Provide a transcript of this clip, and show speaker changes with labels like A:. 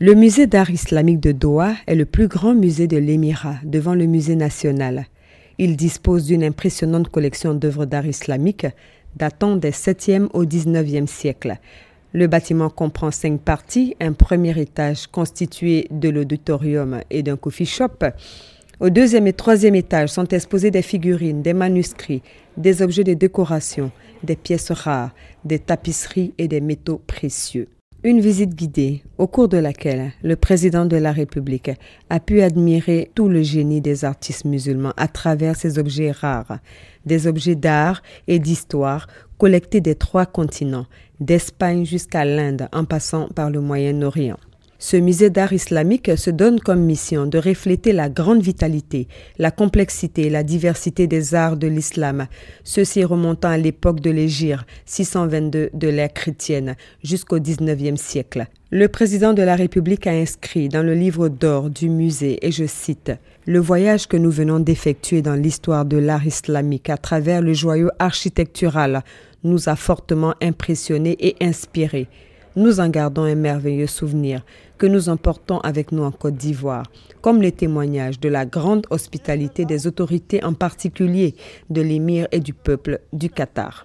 A: Le musée d'art islamique de Doha est le plus grand musée de l'Émirat devant le musée national. Il dispose d'une impressionnante collection d'œuvres d'art islamique datant des 7e au 19e siècle. Le bâtiment comprend cinq parties, un premier étage constitué de l'auditorium et d'un coffee shop. Au deuxième et troisième étage sont exposées des figurines, des manuscrits, des objets de décoration, des pièces rares, des tapisseries et des métaux précieux. Une visite guidée, au cours de laquelle le président de la République a pu admirer tout le génie des artistes musulmans à travers ces objets rares, des objets d'art et d'histoire collectés des trois continents, d'Espagne jusqu'à l'Inde en passant par le Moyen-Orient. Ce musée d'art islamique se donne comme mission de refléter la grande vitalité, la complexité et la diversité des arts de l'islam, ceci remontant à l'époque de l'Égir 622 de l'ère chrétienne jusqu'au 19e siècle. Le président de la République a inscrit dans le livre d'or du musée, et je cite, Le voyage que nous venons d'effectuer dans l'histoire de l'art islamique à travers le joyau architectural nous a fortement impressionnés et inspirés nous en gardons un merveilleux souvenir que nous emportons avec nous en Côte d'Ivoire, comme les témoignages de la grande hospitalité des autorités, en particulier de l'émir et du peuple du Qatar.